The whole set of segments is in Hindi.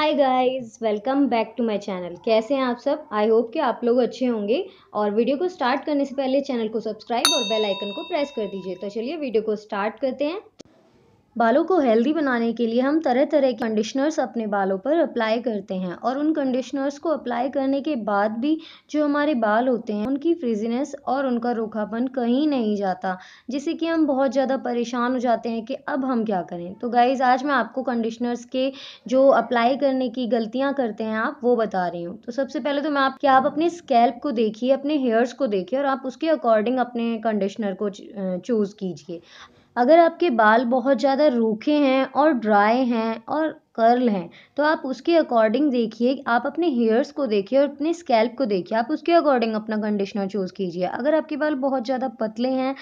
hi guys welcome back to my channel कैसे हैं आप सब आई होप कि आप लोग अच्छे होंगे और वीडियो को स्टार्ट करने से पहले चैनल को सब्सक्राइब और बेल आइकन को प्रेस कर दीजिए तो चलिए वीडियो को स्टार्ट करते हैं बालों को हेल्दी बनाने के लिए हम तरह तरह के कंडीशनर्स अपने बालों पर अप्लाई करते हैं और उन कंडीशनर्स को अप्लाई करने के बाद भी जो हमारे बाल होते हैं उनकी फ्रिजीनेस और उनका रूखापन कहीं नहीं जाता जिससे कि हम बहुत ज़्यादा परेशान हो जाते हैं कि अब हम क्या करें तो गाइज़ आज मैं आपको कंडिशनर्स के जो अप्लाई करने की गलतियाँ करते हैं आप वो बता रही हूँ तो सबसे पहले तो मैं आप क्या आप अपने स्कैल्प को देखिए अपने हेयर्स को देखिए और आप उसके अकॉर्डिंग अपने कंडिशनर को चूज़ कीजिए अगर आपके बाल बहुत ज़्यादा रूखे हैं और ड्राई हैं और कर्ल हैं तो आप उसके अकॉर्डिंग देखिए आप अपने हेयर्स को देखिए और अपने स्कैल्प को देखिए आप उसके अकॉर्डिंग अपना कंडीशनर चूज़ कीजिए अगर आपके बाल बहुत ज़्यादा पतले हैं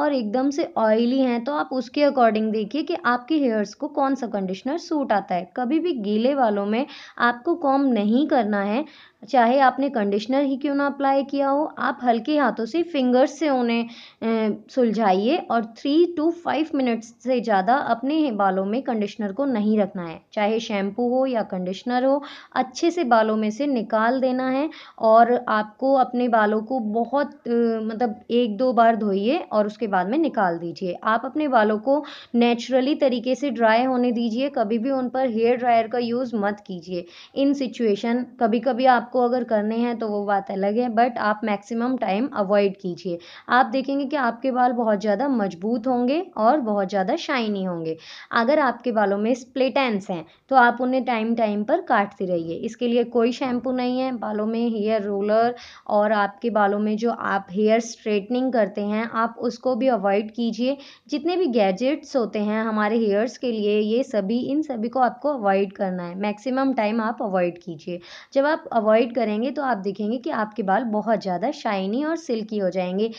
और एकदम से ऑयली हैं तो आप उसके अकॉर्डिंग देखिए कि आपके हेयर्स को कौन सा कंडीशनर सूट आता है कभी भी गीले वालों में आपको कॉम नहीं करना है चाहे आपने कंडीशनर ही क्यों ना अप्लाई किया हो आप हल्के हाथों से फिंगर्स से उन्हें सुलझाइए और थ्री टू फाइव मिनट्स से ज़्यादा अपने बालों में कंडीशनर को नहीं रखना है चाहे शैम्पू हो या कंडीशनर हो अच्छे से बालों में से निकाल देना है और आपको अपने बालों को बहुत मतलब एक दो बार धोइए और उसके बाद में निकाल दीजिए आप अपने बालों को नेचुरली तरीके से ड्राई होने दीजिए कभी भी उन पर हेयर ड्रायर का यूज़ मत कीजिए इन सिचुएशन कभी कभी आपको अगर करने हैं तो वो बात अलग है बट आप मैक्सिमम टाइम अवॉइड कीजिए आप देखेंगे कि आपके बाल बहुत ज़्यादा मजबूत होंगे और बहुत ज़्यादा शाइनी होंगे अगर आपके बालों में स्प्लेटेंस हैं हैं तो आप उन्हें टाइम टाइम पर काटते रहिए इसके लिए कोई शैम्पू नहीं है बालों में हेयर रोलर और आपके बालों में जो आप हेयर स्ट्रेटनिंग करते हैं आप उसको भी अवॉइड कीजिए जितने भी गैजेट्स होते हैं हमारे हेयर्स के लिए ये सभी इन सभी को आपको अवॉइड करना है मैक्सिमम टाइम आप अवॉइड कीजिए जब आप अवॉइड करेंगे तो आप देखेंगे कि आपके बाल बहुत ज़्यादा शाइनी और सिल्की हो जाएंगे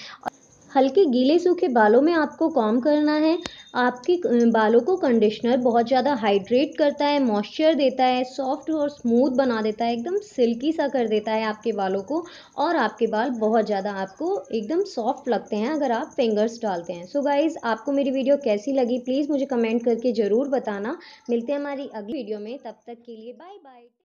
हल्के गीले सूखे बालों में आपको कॉम करना है आपके बालों को कंडीशनर बहुत ज़्यादा हाइड्रेट करता है मॉइस्चर देता है सॉफ्ट और स्मूथ बना देता है एकदम सिल्की सा कर देता है आपके बालों को और आपके बाल बहुत ज़्यादा आपको एकदम सॉफ्ट लगते हैं अगर आप फिंगर्स डालते हैं सो so गाइज़ आपको मेरी वीडियो कैसी लगी प्लीज़ मुझे कमेंट करके ज़रूर बताना मिलते हैं हमारी अगली वीडियो में तब तक के लिए बाय बाय